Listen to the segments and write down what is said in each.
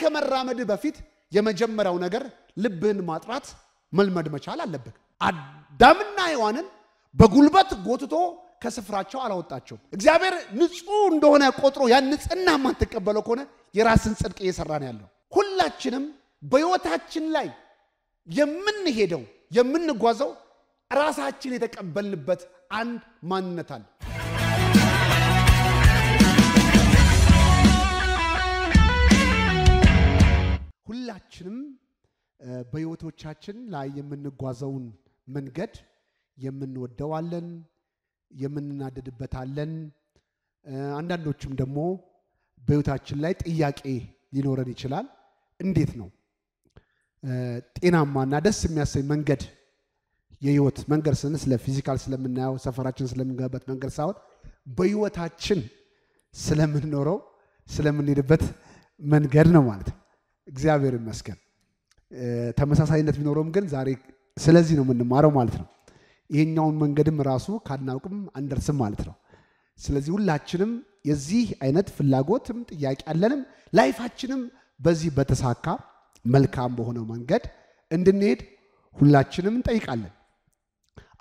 ከመራመድህ በፊት የመጀመሪያው ነገር ልብህን ማጥራት መልመድ መቻል አለብህ። አዳምና ሔዋንን በጉልበት ጎትቶ ከስፍራቸው አላወጣቸውም። እግዚአብሔር ንጹህ እንደሆነ ቆጥሮ ያን ንጽህና የማትቀበለው ከሆነ የራስን ጽድቅ እየሰራ ነው ያለው። ሁላችንም በሕይወታችን ላይ የምንሄደው የምንጓዘው ራሳችን የተቀበልንበት አንድ ማንነት አለ። ሁላችንም በሕይወቶቻችን ላይ የምንጓዘውን መንገድ የምንወደዋለን፣ የምንናደድበታለን። አንዳንዶችም ደግሞ በሕይወታችን ላይ ጥያቄ ሊኖረን ይችላል። እንዴት ነው ጤናማና ደስ የሚያሰኝ መንገድ የህይወት መንገድ ስን ስለ ፊዚካል ስለምናየው ሰፈራችን ስለምንገበት መንገድ ሳይሆን በህይወታችን ስለምንኖረው ስለምንሄድበት መንገድ ነው ማለት ነው። እግዚአብሔር ይመስገን። ተመሳሳይነት ቢኖረውም ግን ዛሬ ስለዚህ ነው የምንማረው ማለት ነው። ይሄኛውን መንገድም ራሱ ካናውቅም አንደርስም ማለት ነው። ስለዚህ ሁላችንም የዚህ አይነት ፍላጎትም ጥያቄ አለንም። ላይፋችንም በዚህ በተሳካ መልካም በሆነው መንገድ እንድንሄድ ሁላችንም እንጠይቃለን።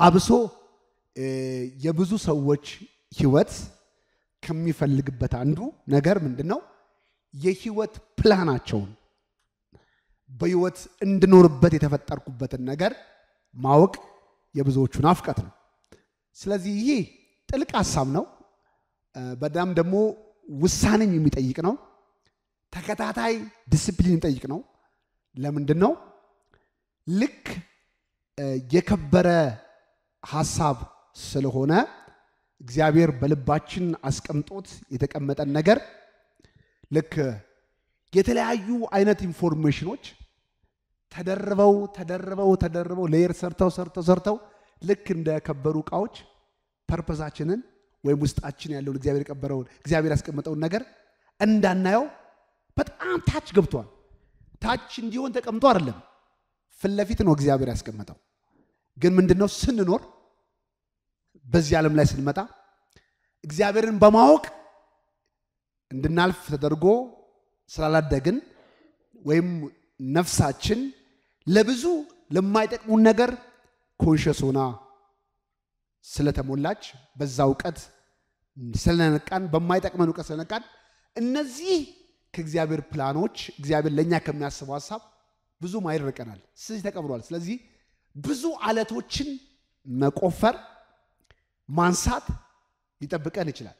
አብሶ የብዙ ሰዎች ህይወት ከሚፈልግበት አንዱ ነገር ምንድን ነው? የህይወት ፕላናቸውን በህይወት እንድኖርበት የተፈጠርኩበትን ነገር ማወቅ የብዙዎቹ ናፍቀት ነው። ስለዚህ ይሄ ጥልቅ ሀሳብ ነው። በጣም ደግሞ ውሳኔም የሚጠይቅ ነው። ተከታታይ ዲስፕሊን የሚጠይቅ ነው። ለምንድን ነው ልክ የከበረ ሀሳብ ስለሆነ እግዚአብሔር በልባችን አስቀምጦት የተቀመጠን ነገር ልክ የተለያዩ አይነት ኢንፎርሜሽኖች ተደርበው ተደርበው ተደርበው ሌየር ሰርተው ሰርተው ሰርተው ልክ እንደ ከበሩ እቃዎች ፐርፐዛችንን ወይም ውስጣችን ያለውን እግዚአብሔር የቀበረውን እግዚአብሔር ያስቀመጠውን ነገር እንዳናየው በጣም ታች ገብቷል። ታች እንዲሆን ተቀምጦ አይደለም፣ ፊት ለፊት ነው እግዚአብሔር ያስቀመጠው። ግን ምንድነው ስንኖር በዚህ ዓለም ላይ ስንመጣ እግዚአብሔርን በማወቅ እንድናልፍ ተደርጎ ስላላደግን ወይም ነፍሳችን ለብዙ ለማይጠቅሙን ነገር ኮንሽስ ሆና ስለተሞላች በዛ እውቀት ስለነቃን በማይጠቅመን እውቀት ስለነቃን እነዚህ ከእግዚአብሔር ፕላኖች እግዚአብሔር ለእኛ ከሚያስበው ሀሳብ ብዙ ማይል ስለዚህ ተቀብሯል። ስለዚህ ብዙ አለቶችን መቆፈር ማንሳት ሊጠብቀን ይችላል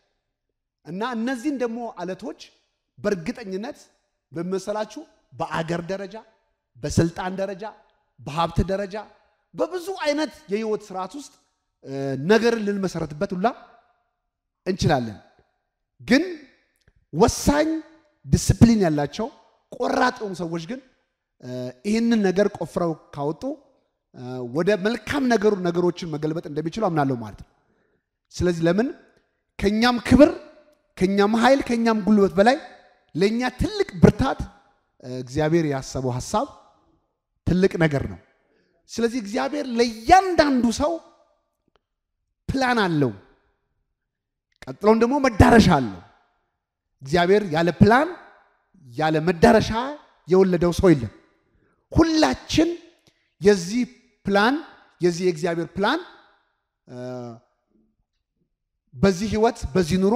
እና እነዚህን ደግሞ አለቶች በእርግጠኝነት በመሰላችሁ በአገር ደረጃ፣ በስልጣን ደረጃ፣ በሀብት ደረጃ፣ በብዙ አይነት የህይወት ስርዓት ውስጥ ነገርን ልንመሰረትበት ሁላ እንችላለን። ግን ወሳኝ ዲስፕሊን ያላቸው ቆራጥ የሆኑ ሰዎች ግን ይህንን ነገር ቆፍረው ካወጡ ወደ መልካም ነገሩ ነገሮችን መገልበጥ እንደሚችሉ አምናለሁ ማለት ነው። ስለዚህ ለምን ከእኛም ክብር ከእኛም ኃይል ከእኛም ጉልበት በላይ ለእኛ ትልቅ ብርታት እግዚአብሔር ያሰበው ሀሳብ ትልቅ ነገር ነው። ስለዚህ እግዚአብሔር ለእያንዳንዱ ሰው ፕላን አለው። ቀጥሎም ደግሞ መዳረሻ አለው። እግዚአብሔር ያለ ፕላን ያለ መዳረሻ የወለደው ሰው የለም። ሁላችን የዚህ ፕላን የዚህ የእግዚአብሔር ፕላን በዚህ ህይወት በዚህ ኑሮ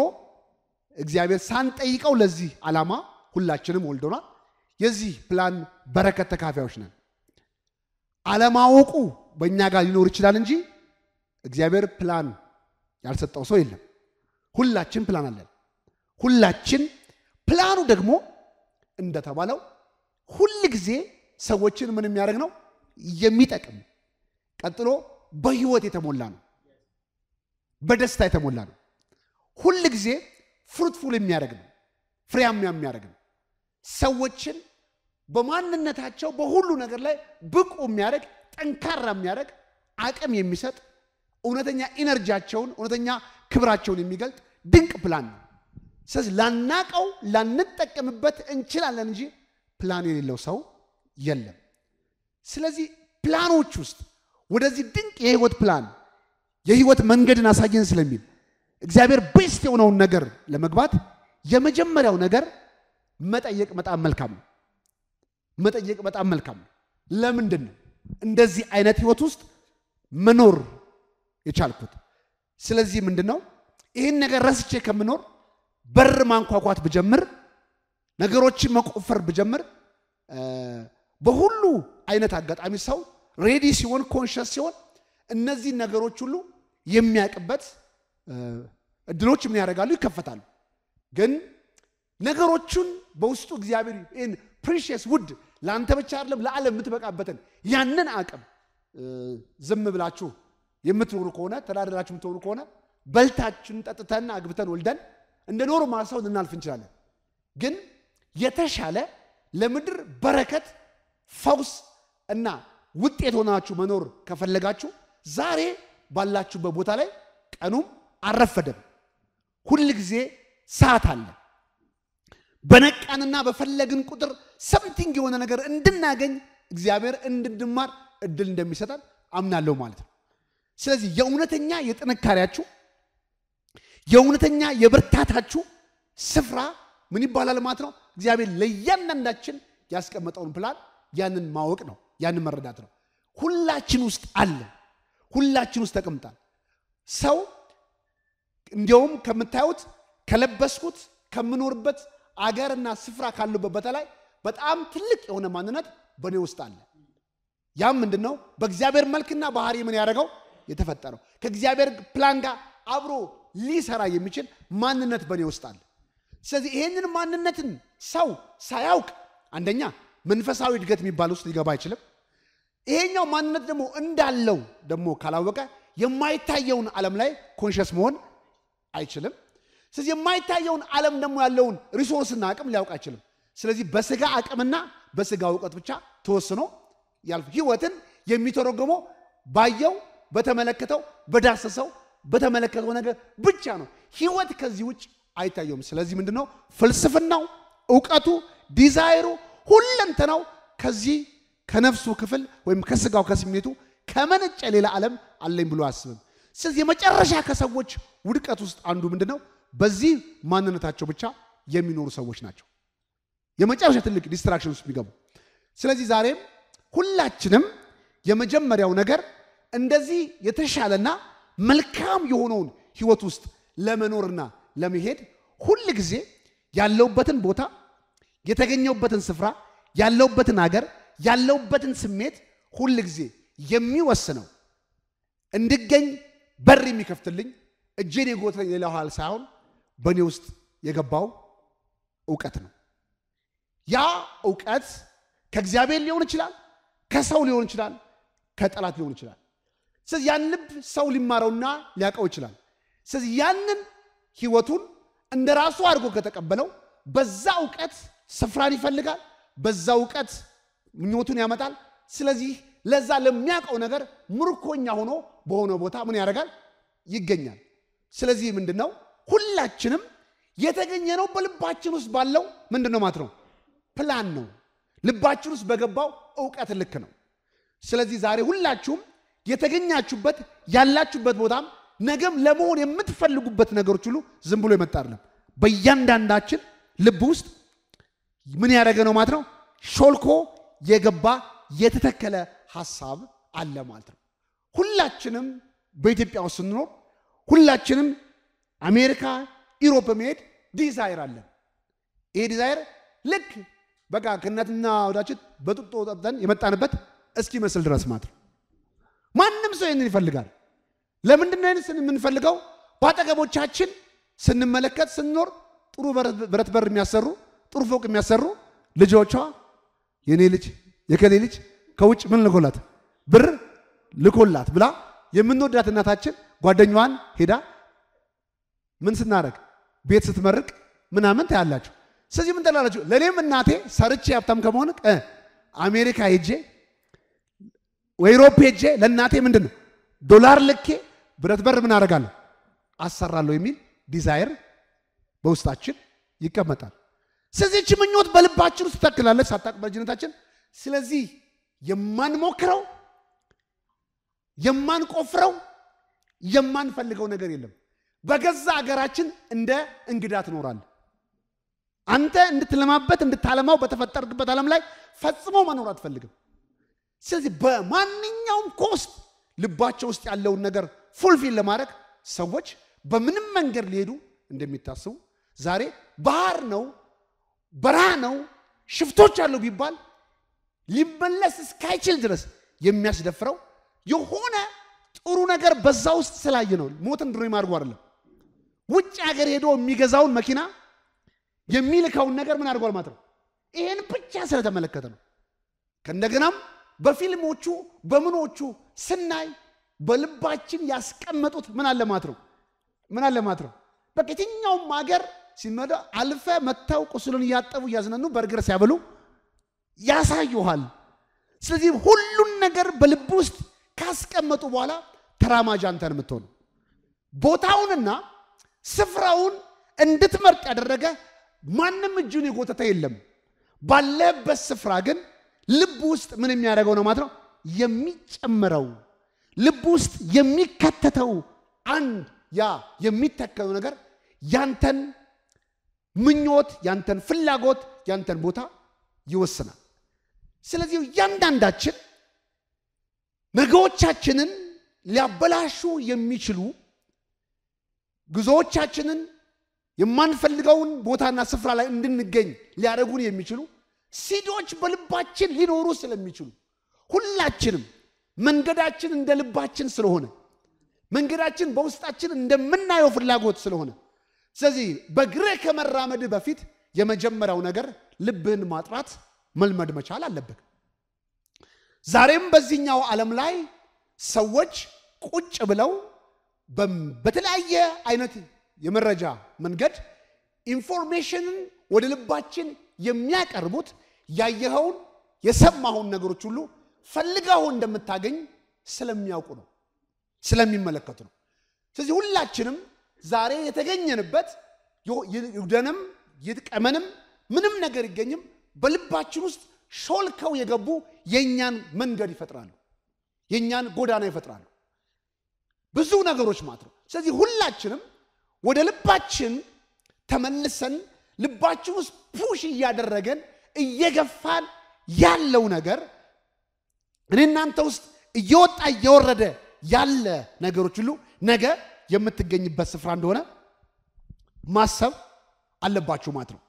እግዚአብሔር ሳንጠይቀው ለዚህ ዓላማ ሁላችንም ወልዶናል። የዚህ ፕላን በረከት ተካፋዮች ነን። አለማወቁ በእኛ ጋር ሊኖር ይችላል እንጂ እግዚአብሔር ፕላን ያልሰጠው ሰው የለም። ሁላችን ፕላን አለን። ሁላችን ፕላኑ ደግሞ እንደተባለው ሁል ጊዜ ሰዎችን ምን የሚያደርግ ነው? የሚጠቅም ቀጥሎ በህይወት የተሞላ ነው። በደስታ የተሞላ ነው። ሁል ጊዜ ፍሩትፉል የሚያደርግ ነው፣ ፍሬያማ የሚያደርግ ነው። ሰዎችን በማንነታቸው በሁሉ ነገር ላይ ብቁ የሚያደርግ ጠንካራ የሚያደርግ አቅም የሚሰጥ እውነተኛ ኢነርጂያቸውን እውነተኛ ክብራቸውን የሚገልጥ ድንቅ ፕላን ነው። ስለዚህ ላናቀው ላንጠቀምበት እንችላለን እንጂ ፕላን የሌለው ሰው የለም። ስለዚህ ፕላኖች ውስጥ ወደዚህ ድንቅ የህይወት ፕላን የህይወት መንገድን አሳየን ስለሚል እግዚአብሔር ቤስት የሆነውን ነገር ለመግባት የመጀመሪያው ነገር መጠየቅ በጣም መልካም ነው። መጠየቅ በጣም መልካም ነው። ለምንድን ነው እንደዚህ አይነት ህይወት ውስጥ መኖር የቻልኩት? ስለዚህ ምንድን ነው ይህን ነገር ረስቼ ከምኖር በር ማንኳኳት ብጀምር፣ ነገሮችን መቆፈር ብጀምር፣ በሁሉ አይነት አጋጣሚ ሰው ሬዲ ሲሆን፣ ኮንሽስ ሲሆን እነዚህ ነገሮች ሁሉ የሚያውቅበት እድሎች ምን ያደርጋሉ? ይከፈታሉ። ግን ነገሮቹን በውስጡ እግዚአብሔር ይህን ፕሪሽስ ውድ ለአንተ ብቻ አይደለም ለዓለም የምትበቃበትን ያንን አቅም ዝም ብላችሁ የምትኖሩ ከሆነ ተዳደራችሁ የምትኖሩ ከሆነ በልታችን ጠጥተን አግብተን ወልደን እንደ ኖርማል ማሰው ልናልፍ እንችላለን። ግን የተሻለ ለምድር በረከት፣ ፈውስ እና ውጤት ሆናችሁ መኖር ከፈለጋችሁ ዛሬ ባላችሁበት ቦታ ላይ ቀኑም አረፈደም ሁል ጊዜ ሰዓት አለ። በነቃንና በፈለግን ቁጥር ሰምቲንግ የሆነ ነገር እንድናገኝ እግዚአብሔር እንድንማር እድል እንደሚሰጠን አምናለሁ ማለት ነው። ስለዚህ የእውነተኛ የጥንካሬያችሁ የእውነተኛ የብርታታችሁ ስፍራ ምን ይባላል ማለት ነው። እግዚአብሔር ለእያንዳንዳችን ያስቀመጠውን ፕላን ያንን ማወቅ ነው፣ ያንን መረዳት ነው። ሁላችን ውስጥ አለ፣ ሁላችን ውስጥ ተቀምጣል። ሰው እንዲያውም ከምታዩት ከለበስኩት ከምኖርበት አገርና ስፍራ ካሉበት በተለይ በጣም ትልቅ የሆነ ማንነት በእኔ ውስጥ አለ። ያም ምንድን ነው? በእግዚአብሔር መልክና ባህሪ ምን ያደረገው የተፈጠረው ከእግዚአብሔር ፕላን ጋር አብሮ ሊሰራ የሚችል ማንነት በእኔ ውስጥ አለ። ስለዚህ ይሄንን ማንነትን ሰው ሳያውቅ አንደኛ መንፈሳዊ እድገት የሚባል ውስጥ ሊገባ አይችልም። ይሄኛው ማንነት ደግሞ እንዳለው ደግሞ ካላወቀ የማይታየውን ዓለም ላይ ኮንሽስ መሆን አይችልም። ስለዚህ የማይታየውን ዓለም ደግሞ ያለውን ሪሶርስና አቅም ሊያውቅ አይችልም። ስለዚህ በስጋ አቅምና በስጋ እውቀት ብቻ ተወስኖ ያልፍ ህይወትን የሚተረጎመው ባየው፣ በተመለከተው፣ በዳሰሰው በተመለከተው ነገር ብቻ ነው። ህይወት ከዚህ ውጭ አይታየውም። ስለዚህ ምንድን ነው ፍልስፍናው፣ እውቀቱ፣ ዲዛይሩ ሁለንተናው ከዚህ ከነፍሱ ክፍል ወይም ከስጋው ከስሜቱ ከመነጨ ሌላ ዓለም አለኝ ብሎ አያስብም። ስለዚህ የመጨረሻ ከሰዎች ውድቀት ውስጥ አንዱ ምንድን ነው? በዚህ ማንነታቸው ብቻ የሚኖሩ ሰዎች ናቸው የመጨረሻ ትልቅ ዲስትራክሽን ውስጥ የሚገቡ። ስለዚህ ዛሬም ሁላችንም የመጀመሪያው ነገር እንደዚህ የተሻለና መልካም የሆነውን ህይወት ውስጥ ለመኖርና ለመሄድ ሁል ጊዜ ያለውበትን ቦታ የተገኘውበትን ስፍራ ያለውበትን አገር ያለውበትን ስሜት ሁል ጊዜ የሚወስነው እንድገኝ በር የሚከፍትልኝ እጄን የጎተኝ ሌላው ኃይል ሳይሆን በእኔ ውስጥ የገባው እውቀት ነው። ያ እውቀት ከእግዚአብሔር ሊሆን ይችላል፣ ከሰው ሊሆን ይችላል፣ ከጠላት ሊሆን ይችላል። ስለዚህ ያን ልብ ሰው ሊማረውና ሊያውቀው ይችላል። ስለዚህ ያንን ህይወቱን እንደ ራሱ አድርጎ ከተቀበለው በዛ እውቀት ስፍራን ይፈልጋል፣ በዛ እውቀት ምኞቱን ያመጣል። ስለዚህ ለዛ ለሚያውቀው ነገር ምርኮኛ ሆኖ በሆነ ቦታ ምን ያደርጋል? ይገኛል። ስለዚህ ምንድን ነው ሁላችንም የተገኘ ነው በልባችን ውስጥ ባለው ምንድን ነው ማለት ነው ፕላን ነው። ልባችን ውስጥ በገባው እውቀት ልክ ነው። ስለዚህ ዛሬ ሁላችሁም የተገኛችሁበት ያላችሁበት ቦታም ነገም ለመሆን የምትፈልጉበት ነገሮች ሁሉ ዝም ብሎ የመጣ አይደለም። በእያንዳንዳችን ልብ ውስጥ ምን ያደረገ ነው ማለት ነው ሾልኮ የገባ የተተከለ ሀሳብ አለ ማለት ነው። ሁላችንም በኢትዮጵያ ውስጥ ስንኖር ሁላችንም አሜሪካ፣ ኢሮፕ በመሄድ ዲዛይር አለን። ይሄ ዲዛይር ልክ በቃ ከእናትና ወዳችን በጡጦ ጠጥተን የመጣንበት እስኪመስል ድረስ ማለት ነው። ማንም ሰው ይህንን ይፈልጋል። ለምንድን ነው ይህን የምንፈልገው? በአጠገቦቻችን ስንመለከት ስንኖር ጥሩ ብረት በር የሚያሰሩ ጥሩ ፎቅ የሚያሰሩ ልጆቿ የኔ ልጅ የከሌ ልጅ ከውጭ ምን ልኮላት ብር ልኮላት ብላ የምንወዳት እናታችን ጓደኛዋን ሄዳ ምን ስናደረግ ቤት ስትመርቅ ምናምን ታያላችሁ። ስለዚህ ምን ትላላችሁ? ለእኔም እናቴ ሰርቼ ሀብታም ከመሆን አሜሪካ ሄጄ ወይ ሮፕ ሄጄ ለእናቴ ምንድን ነው ዶላር ልኬ ብረት በር ምን አደርጋለሁ አሰራለሁ የሚል ዲዛይር በውስጣችን ይቀመጣል። ስለዚህች ምኞት በልባችን ውስጥ ተክላለች ሳታቅ በልጅነታችን። ስለዚህ የማንሞክረው የማንቆፍረው የማንፈልገው ነገር የለም። በገዛ አገራችን እንደ እንግዳ ትኖራለህ። አንተ እንድትለማበት እንድታለማው በተፈጠርበት ዓለም ላይ ፈጽሞ መኖር አትፈልግም። ስለዚህ በማንኛውም ኮስት ልባቸው ውስጥ ያለውን ነገር ፉልፊል ለማድረግ ሰዎች በምንም መንገድ ሊሄዱ እንደሚታስቡ ዛሬ ባህር ነው በረሃ ነው ሽፍቶች አሉ ቢባል ሊመለስ እስካይችል ድረስ የሚያስደፍረው የሆነ ጥሩ ነገር በዛ ውስጥ ስላየ ነው። ሞትን ድሪም አድርጎ አይደለም። ውጭ ሀገር ሄዶ የሚገዛውን መኪና የሚልከውን ነገር ምን አድርጓል ማለት ነው። ይሄን ብቻ ስለተመለከተ ነው። ከእንደገናም በፊልሞቹ በምኖቹ ስናይ በልባችን ያስቀመጡት ምን አለ ማለት ነው። ምን አለ ማለት ነው። በቃ የትኛውም ሀገር አልፈ መተው ቁስሉን እያጠቡ እያዝነኑ በርገር ሲያበሉ ያሳዩሃል። ስለዚህ ሁሉን ነገር በልብ ውስጥ ከተቀመጡ በኋላ ተራማጅ አንተን የምትሆኑ ቦታውንና ስፍራውን እንድትመርጥ ያደረገ ማንም እጁን የጎተተ የለም። ባለበት ስፍራ ግን ልብ ውስጥ ምን የሚያደርገው ነው ማለት ነው የሚጨምረው ልብ ውስጥ የሚከተተው አንድ ያ የሚተከሉ ነገር ያንተን ምኞት፣ ያንተን ፍላጎት፣ ያንተን ቦታ ይወስናል። ስለዚህ እያንዳንዳችን ነገዎቻችንን ሊያበላሹ የሚችሉ ጉዞዎቻችንን የማንፈልገውን ቦታና ስፍራ ላይ እንድንገኝ ሊያደርጉን የሚችሉ ሲዶች በልባችን ሊኖሩ ስለሚችሉ ሁላችንም መንገዳችን እንደ ልባችን ስለሆነ መንገዳችን በውስጣችን እንደምናየው ፍላጎት ስለሆነ ስለዚህ በእግርህ ከመራመድህ በፊት የመጀመሪያው ነገር ልብህን ማጥራት መልመድ መቻል አለብን። ዛሬም በዚህኛው ዓለም ላይ ሰዎች ቁጭ ብለው በተለያየ አይነት የመረጃ መንገድ ኢንፎርሜሽንን ወደ ልባችን የሚያቀርቡት ያየኸውን የሰማሁን ነገሮች ሁሉ ፈልገው እንደምታገኝ ስለሚያውቁ ነው፣ ስለሚመለከቱ ነው። ስለዚህ ሁላችንም ዛሬ የተገኘንበት ይውደንም ይጥቀመንም ምንም ነገር ይገኝም በልባችን ውስጥ ሾልከው የገቡ የእኛን መንገድ ይፈጥራሉ፣ የእኛን ጎዳና ይፈጥራሉ። ብዙ ነገሮች ማለት ነው። ስለዚህ ሁላችንም ወደ ልባችን ተመልሰን ልባችን ውስጥ ፑሽ እያደረገን እየገፋን ያለው ነገር እኔ እናንተ ውስጥ እየወጣ እየወረደ ያለ ነገሮች ሁሉ ነገ የምትገኝበት ስፍራ እንደሆነ ማሰብ አለባችሁ ማለት ነው።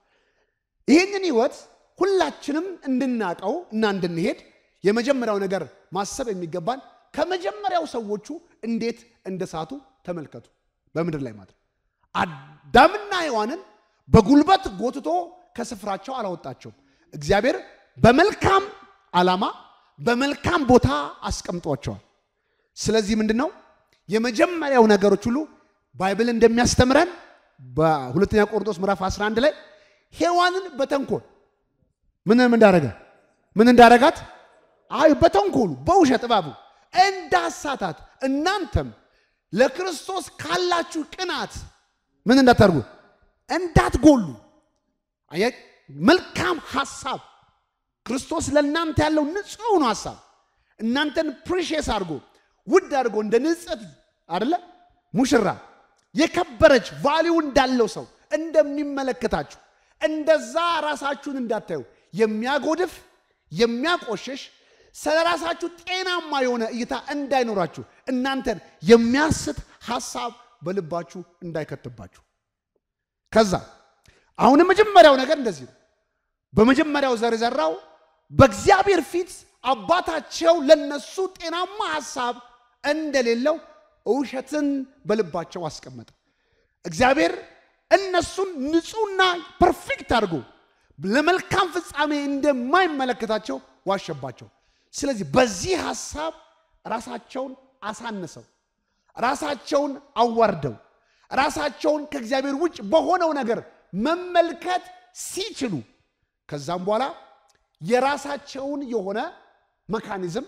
ይህንን ህይወት ሁላችንም እንድናቀው እና እንድንሄድ የመጀመሪያው ነገር ማሰብ የሚገባን ከመጀመሪያው ሰዎቹ እንዴት እንደሳቱ ተመልከቱ። በምድር ላይ ማለት አዳምና ሔዋንን በጉልበት ጎትቶ ከስፍራቸው አላወጣቸውም። እግዚአብሔር በመልካም ዓላማ በመልካም ቦታ አስቀምጧቸዋል። ስለዚህ ምንድን ነው የመጀመሪያው ነገሮች ሁሉ ባይብል እንደሚያስተምረን በሁለተኛ ቆሮንቶስ ምዕራፍ 11 ላይ ሔዋንን በተንኮል ምንም እንዳረገ ምን እንዳረጋት አይ በተንኮሉ በውሸት እባቡ እንዳሳታት እናንተም ለክርስቶስ ካላችሁ ቅናት ምን እንዳታርጉ እንዳትጎሉ። መልካም ሀሳብ ክርስቶስ ለእናንተ ያለው ንጹህ ነው ሀሳብ እናንተን ፕሪሼስ አድርጎ ውድ አድርጎ እንደ ንጽሕት አደለ ሙሽራ የከበረች ቫሊዩ እንዳለው ሰው እንደሚመለከታችሁ እንደዛ ራሳችሁን እንዳታዩ የሚያጎድፍ የሚያቆሽሽ ስለ ራሳችሁ ጤናማ የሆነ እይታ እንዳይኖራችሁ እናንተን የሚያስት ሀሳብ በልባችሁ እንዳይከትባችሁ ከዛ አሁን መጀመሪያው ነገር እንደዚህ ነው በመጀመሪያው ዘር ዘራው በእግዚአብሔር ፊት አባታቸው ለነሱ ጤናማ ሀሳብ እንደሌለው እውሸትን በልባቸው አስቀመጠ እግዚአብሔር እነሱን ንጹህና ፐርፌክት አድርጎ ለመልካም ፍጻሜ እንደማይመለከታቸው ዋሸባቸው። ስለዚህ በዚህ ሀሳብ ራሳቸውን አሳንሰው ራሳቸውን አዋርደው ራሳቸውን ከእግዚአብሔር ውጭ በሆነው ነገር መመልከት ሲችሉ ከዛም በኋላ የራሳቸውን የሆነ መካኒዝም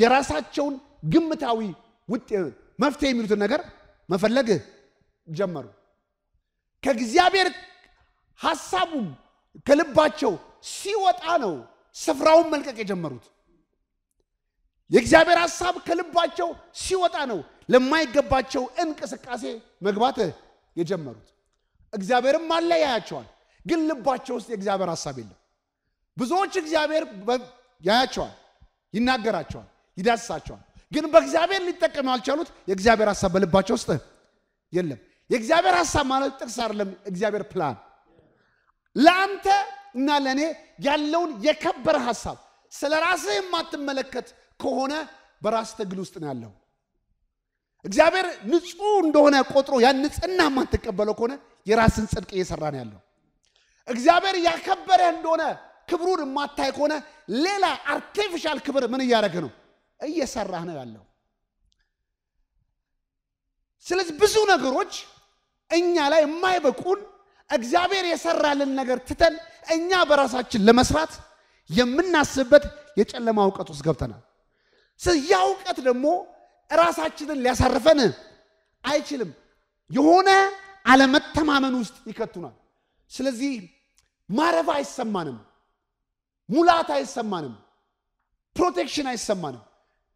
የራሳቸውን ግምታዊ መፍትሄ የሚሉትን ነገር መፈለግ ጀመሩ። ከእግዚአብሔር ሐሳቡም ከልባቸው ሲወጣ ነው ስፍራውን መልቀቅ የጀመሩት። የእግዚአብሔር ሐሳብ ከልባቸው ሲወጣ ነው ለማይገባቸው እንቅስቃሴ መግባት የጀመሩት። እግዚአብሔርም ያያቸዋል ግን ልባቸው ውስጥ የእግዚአብሔር ሐሳብ የለም። ብዙዎች እግዚአብሔር ያያቸዋል፣ ይናገራቸዋል፣ ይዳስሳቸዋል፣ ግን በእግዚአብሔር ሊጠቀሙ ያልቻሉት የእግዚአብሔር ሐሳብ በልባቸው ውስጥ የለም። የእግዚአብሔር ሐሳብ ማለት ጥቅስ አይደለም፣ እግዚአብሔር ፕላን ለአንተ እና ለእኔ ያለውን የከበረ ሀሳብ ስለ ራስህ የማትመለከት ከሆነ በራስ ትግል ውስጥ ነው ያለው። እግዚአብሔር ንጹህ እንደሆነ ቆጥሮ ያን ንጽህና የማትቀበለው ከሆነ የራስን ጽድቅ እየሰራ ነው ያለው። እግዚአብሔር ያከበረ እንደሆነ ክብሩን የማታይ ከሆነ ሌላ አርቲፊሻል ክብር ምን እያደረገ ነው? እየሰራህ ነው ያለው። ስለዚህ ብዙ ነገሮች እኛ ላይ የማይበቁን እግዚአብሔር የሰራልን ነገር ትተን እኛ በራሳችን ለመስራት የምናስብበት የጨለማ እውቀት ውስጥ ገብተናል። ያ እውቀት ደግሞ ራሳችንን ሊያሳርፈን አይችልም። የሆነ አለመተማመን ውስጥ ይከቱናል። ስለዚህ ማረፍ አይሰማንም፣ ሙላት አይሰማንም፣ ፕሮቴክሽን አይሰማንም።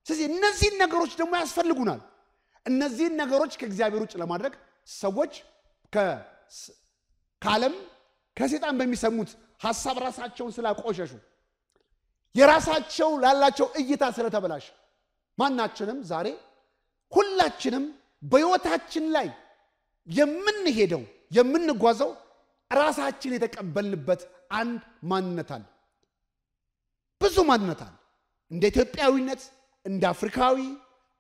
ስለዚህ እነዚህን ነገሮች ደግሞ ያስፈልጉናል። እነዚህን ነገሮች ከእግዚአብሔር ውጭ ለማድረግ ሰዎች ከዓለም ከሴጣን በሚሰሙት ሀሳብ ራሳቸውን ስላቆሸሹ የራሳቸው ላላቸው እይታ ስለተበላሸ ማናችንም ዛሬ ሁላችንም በሕይወታችን ላይ የምንሄደው የምንጓዘው ራሳችን የተቀበልንበት አንድ ማንነት አለ። ብዙ ማንነት አለ። እንደ ኢትዮጵያዊነት፣ እንደ አፍሪካዊ፣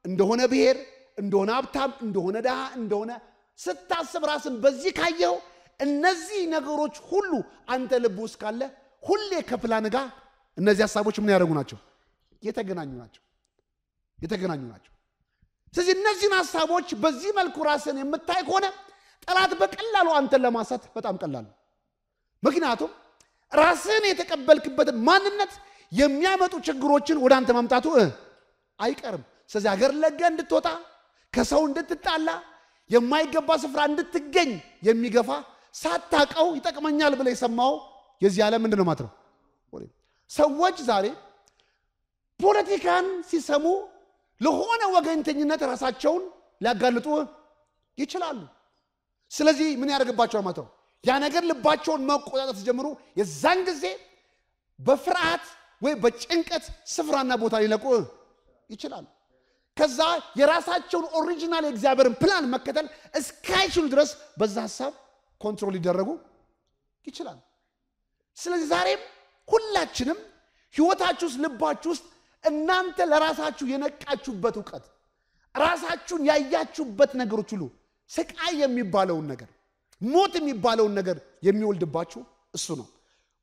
እንደሆነ ብሔር፣ እንደሆነ ሀብታም፣ እንደሆነ ድሃ፣ እንደሆነ ስታስብ ራስን በዚህ ካየው እነዚህ ነገሮች ሁሉ አንተ ልብ ውስጥ ካለ ሁሌ ከፕላን ጋር እነዚህ ሀሳቦች ምን ያደረጉ ናቸው? የተገናኙ ናቸው። የተገናኙ ናቸው። ስለዚህ እነዚህን ሀሳቦች በዚህ መልኩ ራስን የምታይ ከሆነ ጠላት በቀላሉ አንተን ለማሳት በጣም ቀላሉ። ምክንያቱም ራስህን የተቀበልክበትን ማንነት የሚያመጡ ችግሮችን ወደ አንተ ማምጣቱ አይቀርም። ስለዚህ አገር ለገ እንድትወጣ፣ ከሰው እንድትጣላ፣ የማይገባ ስፍራ እንድትገኝ የሚገፋ ሳታቀው ይጠቅመኛል ብለ የሰማው የዚህ ዓለም ምንድን ነው ማለት ነው። ሰዎች ዛሬ ፖለቲካን ሲሰሙ ለሆነ ወገንተኝነት ራሳቸውን ሊያጋልጡ ይችላሉ። ስለዚህ ምን ያደርግባቸዋል ማለት ነው። ያ ነገር ልባቸውን መቆጣጠር ሲጀምሩ የዛን ጊዜ በፍርሃት ወይ በጭንቀት ስፍራና ቦታ ሊለቁ ይችላሉ። ከዛ የራሳቸውን ኦሪጂናል የእግዚአብሔርን ፕላን መከተል እስካይችሉ ድረስ በዛ ሀሳብ ኮንትሮል ሊደረጉ ይችላል። ስለዚህ ዛሬም ሁላችንም ህይወታችሁ ውስጥ ልባችሁ ውስጥ እናንተ ለራሳችሁ የነቃችሁበት እውቀት ራሳችሁን ያያችሁበት ነገሮች ሁሉ ስቃይ የሚባለውን ነገር ሞት የሚባለውን ነገር የሚወልድባችሁ እሱ ነው።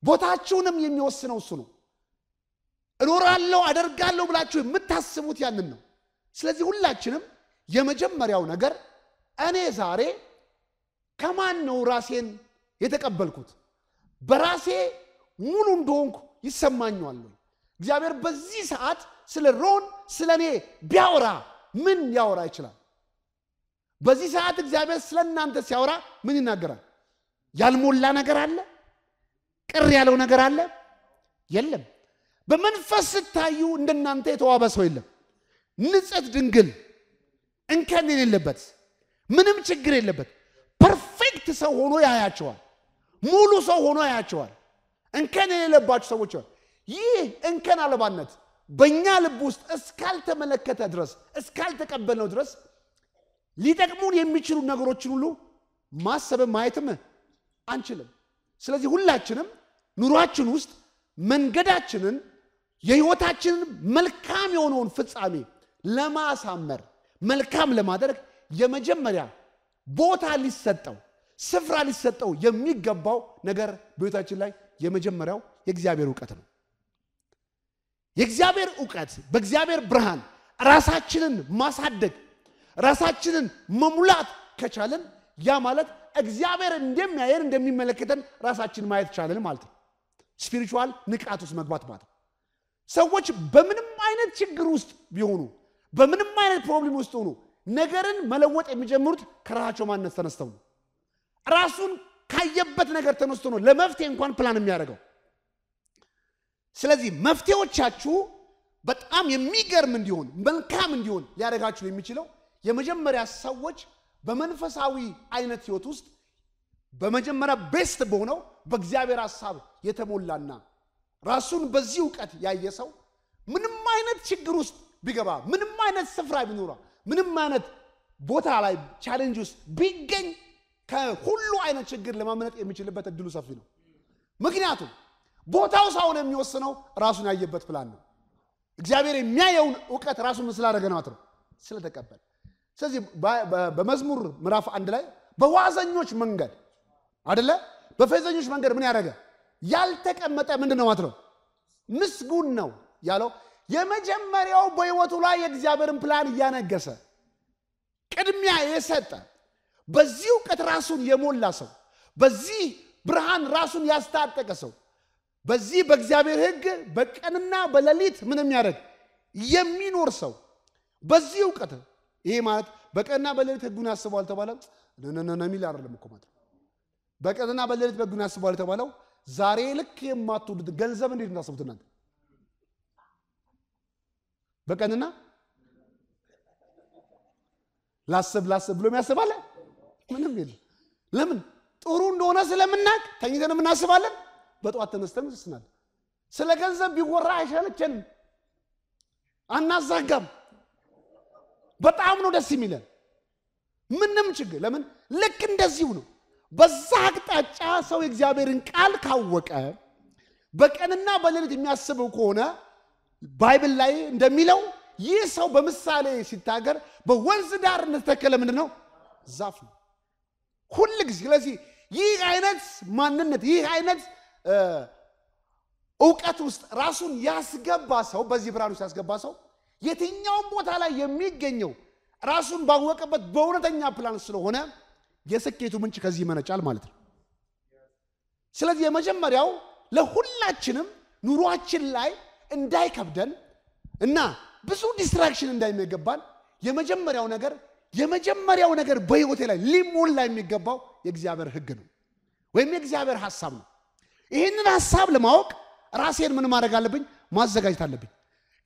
ቦታችሁንም የሚወስነው እሱ ነው። እኖራለሁ አደርጋለሁ ብላችሁ የምታስቡት ያንን ነው። ስለዚህ ሁላችንም የመጀመሪያው ነገር እኔ ዛሬ ከማን ነው ራሴን የተቀበልኩት? በራሴ ሙሉ እንደሆንኩ ይሰማኛል። እግዚአብሔር በዚህ ሰዓት ስለ ሮን ስለ እኔ ቢያወራ ምን ያወራ ይችላል? በዚህ ሰዓት እግዚአብሔር ስለ እናንተ ሲያወራ ምን ይናገራል? ያልሞላ ነገር አለ? ቅር ያለው ነገር አለ? የለም። በመንፈስ ስታዩ እንደናንተ የተዋበ ሰው የለም። ንጽሕት ድንግል፣ እንከን የሌለበት ምንም ችግር የለበት ሰው ሆኖ ያያቸዋል። ሙሉ ሰው ሆኖ ያያቸዋል። እንከን የሌለባቸው ሰዎች ይህ እንከን አልባነት በእኛ ልብ ውስጥ እስካልተመለከተ ድረስ እስካልተቀበልነው ድረስ ሊጠቅሙን የሚችሉ ነገሮችን ሁሉ ማሰብም ማየትም አንችልም። ስለዚህ ሁላችንም ኑሯችን ውስጥ መንገዳችንን የህይወታችንን መልካም የሆነውን ፍጻሜ ለማሳመር መልካም ለማድረግ የመጀመሪያ ቦታ ሊሰጠው ስፍራ ሊሰጠው የሚገባው ነገር በሕይወታችን ላይ የመጀመሪያው የእግዚአብሔር እውቀት ነው። የእግዚአብሔር እውቀት በእግዚአብሔር ብርሃን ራሳችንን ማሳደግ ራሳችንን መሙላት ከቻለን ያ ማለት እግዚአብሔር እንደሚያየን እንደሚመለከተን ራሳችን ማየት ቻለን ማለት ነው። ስፒሪቹዋል ንቃት ውስጥ መግባት ማለት ነው። ሰዎች በምንም አይነት ችግር ውስጥ ቢሆኑ በምንም አይነት ፕሮብሌም ውስጥ ሆኑ ነገርን መለወጥ የሚጀምሩት ከራሳቸው ማንነት ተነስተው ነው። ራሱን ካየበት ነገር ተነስቶ ነው ለመፍትሄ እንኳን ፕላን የሚያደርገው። ስለዚህ መፍትሄዎቻችሁ በጣም የሚገርም እንዲሆን መልካም እንዲሆን ሊያደርጋችሁ የሚችለው የመጀመሪያ ሰዎች በመንፈሳዊ አይነት ህይወት ውስጥ በመጀመሪያ ቤስት በሆነው በእግዚአብሔር ሀሳብ የተሞላና ራሱን በዚህ እውቀት ያየ ሰው ምንም አይነት ችግር ውስጥ ቢገባ፣ ምንም አይነት ስፍራ ቢኖራ፣ ምንም አይነት ቦታ ላይ ቻሌንጅ ውስጥ ቢገኝ ከሁሉ አይነት ችግር ለማምለጥ የሚችልበት እድሉ ሰፊ ነው። ምክንያቱም ቦታው ሳይሆን የሚወስነው ራሱን ያየበት ፕላን ነው። እግዚአብሔር የሚያየውን እውቀት ራሱ ምን ስላደረገ ነው አትነው ስለተቀበል። ስለዚህ በመዝሙር ምዕራፍ አንድ ላይ በዋዘኞች መንገድ አደለ በፌዘኞች መንገድ ምን ያደረገ ያልተቀመጠ ምንድን ነው ማለት ምስጉን ነው ያለው የመጀመሪያው በህይወቱ ላይ የእግዚአብሔርን ፕላን እያነገሰ ቅድሚያ የሰጠ በዚህ እውቀት ራሱን የሞላ ሰው፣ በዚህ ብርሃን ራሱን ያስታጠቀ ሰው፣ በዚህ በእግዚአብሔር ሕግ በቀንና በሌሊት ምን የሚያደርግ የሚኖር ሰው በዚህ እውቀት ይሄ ማለት በቀንና በሌሊት ሕጉን ያስበዋል ተባለ ነሚል አይደለም እኮ ማለት በቀንና በሌሊት በሕጉን ያስበዋል የተባለው ዛሬ ልክ የማትወዱት ገንዘብ እንዴት እንዳስቡት እናንተ በቀንና ላስብ ላስብ ብሎ የሚያስብ አለ ምንም የለም። ለምን ጥሩ እንደሆነ ስለምናቅ ተኝተን የምናስባለን፣ በጠዋት ተነስተን እንስናለን። ስለ ገንዘብ ቢወራ አይሸነቸንም፣ አናዛጋም። በጣም ነው ደስ የሚለን። ምንም ችግር ለምን ልክ እንደዚሁ ነው። በዛ አቅጣጫ ሰው የእግዚአብሔርን ቃል ካወቀ በቀንና በሌሊት የሚያስበው ከሆነ ባይብል ላይ እንደሚለው ይህ ሰው በምሳሌ ሲታገር በወንዝ ዳር እንደተተከለ ምንድን ነው ዛፍ ነው። ሁል ጊዜ ስለዚህ ይህ አይነት ማንነት ይህ አይነት እውቀት ውስጥ ራሱን ያስገባ ሰው በዚህ ብርሃን ውስጥ ያስገባ ሰው የትኛውም ቦታ ላይ የሚገኘው ራሱን ባወቀበት በእውነተኛ ፕላን ስለሆነ የስኬቱ ምንጭ ከዚህ ይመነጫል ማለት ነው። ስለዚህ የመጀመሪያው ለሁላችንም ኑሯችን ላይ እንዳይከብደን እና ብዙ ዲስትራክሽን እንዳይመገባን የመጀመሪያው ነገር የመጀመሪያው ነገር በህይወቴ ላይ ሊሞላ የሚገባው የእግዚአብሔር ህግ ነው ወይም የእግዚአብሔር ሀሳብ ነው። ይህንን ሀሳብ ለማወቅ ራሴን ምን ማድረግ አለብኝ? ማዘጋጀት አለብኝ።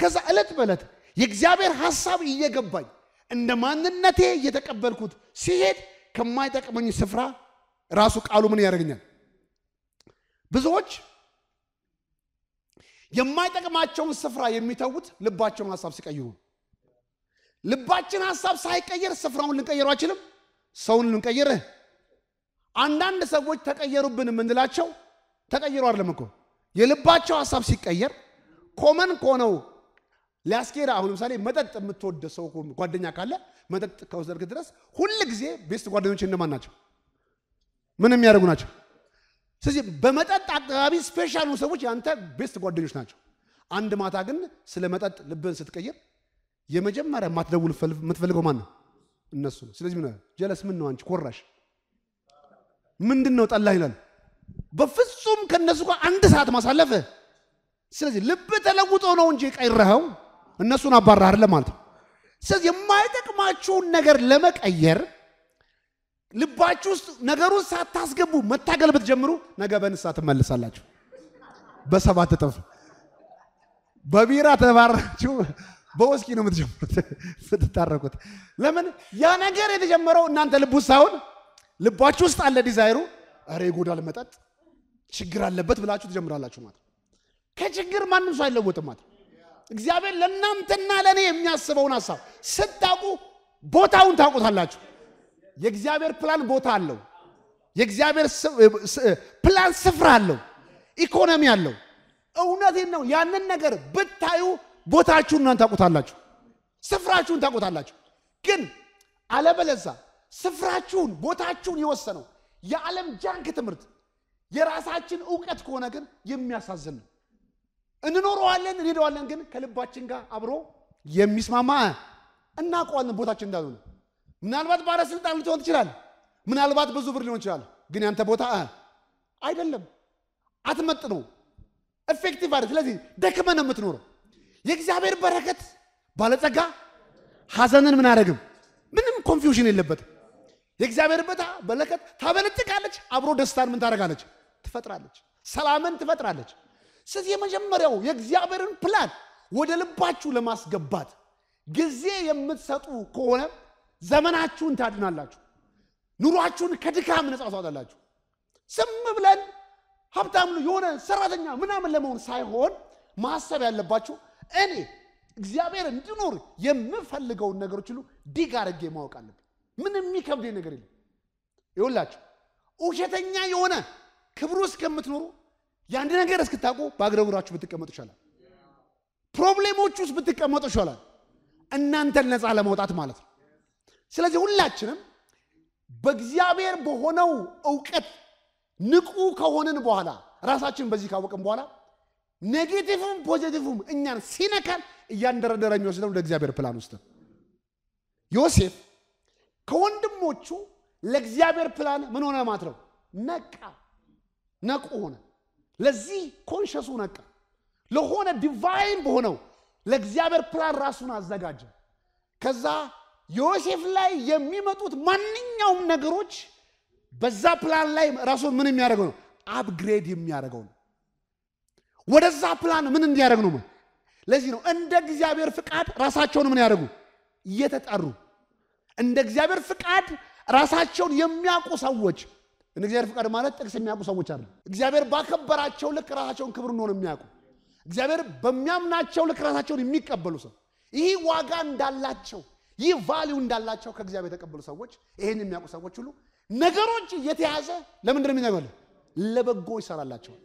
ከዛ ዕለት በዕለት የእግዚአብሔር ሀሳብ እየገባኝ እንደ ማንነቴ እየተቀበልኩት ሲሄድ ከማይጠቅመኝ ስፍራ ራሱ ቃሉ ምን ያደርገኛል? ብዙዎች የማይጠቅማቸውን ስፍራ የሚተዉት ልባቸውን ሀሳብ ሲቀይሩ ነው። ልባችን ሀሳብ ሳይቀየር ስፍራውን ልንቀይረው አይችልም። ሰውን ልንቀይር አንዳንድ ሰዎች ተቀየሩብን የምንላቸው ተቀይሮ አይደለም እኮ የልባቸው ሀሳብ ሲቀየር ኮመን ከሆነው ሊያስኬድ አሁን ለምሳሌ መጠጥ የምትወደ ሰው ጓደኛ ካለ መጠጥ ከወሰድክ ድረስ ሁል ጊዜ ቤስት ጓደኞች እንደማን ናቸው? ምን የሚያደርጉ ናቸው? ስለዚህ በመጠጥ አካባቢ ስፔሻሉ ሰዎች ያንተ ቤስት ጓደኞች ናቸው። አንድ ማታ ግን ስለ መጠጥ ልብን ስትቀይር የመጀመሪያ ማትደውል የምትፈልገው ማን ነው? እነሱ ነው። ስለዚህ ምን ጀለስ፣ ምን ነው አንቺ ኮራሽ፣ ምንድን ነው ጠላ ይላል። በፍጹም ከእነሱ ጋር አንድ ሰዓት ማሳለፍ። ስለዚህ ልብ ተለውጦ ነው እንጂ ቀይረኸው እነሱን አባራ አይደለም ማለት ነው። ስለዚህ የማይጠቅማችሁን ነገር ለመቀየር ልባችሁ ውስጥ ነገሩን ሳታስገቡ መታገል ብትጀምሩ ነገ በንሳ ትመልሳላችሁ በሰባት እጥፍ በቢራ ተባራችሁ በወስኪ ነው የምትጀምሩት ምትታረቁት። ለምን ያ ነገር የተጀመረው እናንተ ልብ ውስጥ ሳይሆን ልባችሁ ውስጥ አለ ዲዛይሩ። ኧረ ይጎዳል መጠጥ ችግር አለበት ብላችሁ ትጀምራላችሁ ማለት ከችግር ማንም ሰው አይለወጥም ማለት እግዚአብሔር ለእናንተና ለእኔ የሚያስበውን ሀሳብ ስታውቁ ቦታውን ታውቁታላችሁ። የእግዚአብሔር ፕላን ቦታ አለው። የእግዚአብሔር ፕላን ስፍራ አለው። ኢኮኖሚ አለው። እውነቴን ነው። ያንን ነገር ብታዩ ቦታችሁን እናንተ ታውቁታላችሁ፣ ስፍራችሁን ታውቁታላችሁ። ግን አለበለዛ ስፍራችሁን ቦታችሁን የወሰነው የዓለም ጃንክ ትምህርት የራሳችን እውቀት ከሆነ ግን የሚያሳዝን ነው። እንኖረዋለን፣ እንሄደዋለን፣ ግን ከልባችን ጋር አብሮ የሚስማማ እናውቀዋለን ቦታችን እንዳልሆነ። ምናልባት ባለስልጣን ልትሆን ትችላል፣ ምናልባት ብዙ ብር ሊሆን ይችላል። ግን ያንተ ቦታ አይደለም፣ አትመጥ ነው፣ ኤፌክቲቭ አይደል። ስለዚህ ደክመን የምትኖረው የእግዚአብሔር በረከት ባለጸጋ ሐዘንን ምን አያደርግም? ምንም ኮንፊውዥን የለበትም። የእግዚአብሔር በታ በረከት ታበለጥቃለች አብሮ ደስታን ምን ታደርጋለች? ትፈጥራለች፣ ሰላምን ትፈጥራለች። ስለዚህ የመጀመሪያው የእግዚአብሔርን ፕላን ወደ ልባችሁ ለማስገባት ጊዜ የምትሰጡ ከሆነ ዘመናችሁን ታድናላችሁ፣ ኑሯችሁን ከድካም ነጻ ታወጣላችሁ። ዝም ብለን ሀብታም የሆነ ሰራተኛ ምናምን ለመሆን ሳይሆን ማሰብ ያለባችሁ እኔ እግዚአብሔር እንዲኖር የምፈልገውን ነገሮች ሁሉ ዲግ አድርጌ ማወቅ አለብኝ። ምን የሚከብደኝ ነገር የለም። ይሁላችሁ ውሸተኛ የሆነ ክብሩ እስከምትኖሩ የአንድ ነገር እስክታውቁ በአግረጉራችሁ ብትቀመጡ ይሻላል። ፕሮብሌሞች ውስጥ ብትቀመጡ ይሻላል። እናንተን ነፃ ለመውጣት ማለት ነው። ስለዚህ ሁላችንም በእግዚአብሔር በሆነው እውቀት ንቁ ከሆንን በኋላ ራሳችን በዚህ ካወቅን በኋላ ኔጌቲቭም ፖዘቲቭም እኛን ሲነካን እያንደረደረ የሚወስደው ወደ እግዚአብሔር ፕላን ውስጥ ነው። ዮሴፍ ከወንድሞቹ ለእግዚአብሔር ፕላን ምን ሆነ ማለት ነው? ነቃ፣ ነቁ ሆነ። ለዚህ ኮንሸሱ ነቃ። ለሆነ ዲቫይን በሆነው ለእግዚአብሔር ፕላን ራሱን አዘጋጀ። ከዛ ዮሴፍ ላይ የሚመጡት ማንኛውም ነገሮች በዛ ፕላን ላይ ራሱን ምን የሚያደርገው ነው? አፕግሬድ የሚያደርገው ነው። ወደዛ ፕላን ምን እንዲያደርግ ነው? ለዚህ ነው እንደ እግዚአብሔር ፍቃድ ራሳቸውን ምን ያደርጉ እየተጠሩ እንደ እግዚአብሔር ፍቃድ ራሳቸውን የሚያውቁ ሰዎች። እንደ እግዚአብሔር ፍቃድ ማለት ጥቅስ የሚያውቁ ሰዎች አሉ። እግዚአብሔር ባከበራቸው ልክ ራሳቸውን ክብር እንደሆነ የሚያውቁ እግዚአብሔር በሚያምናቸው ልክ ራሳቸውን የሚቀበሉ ሰው ይህ ዋጋ እንዳላቸው ይህ ቫሊው እንዳላቸው ከእግዚአብሔር የተቀበሉ ሰዎች ይህን የሚያውቁ ሰዎች ሁሉ ነገሮች እየተያዘ ለምንድን ነው የሚዘጋለ ለበጎ ይሰራላቸዋል።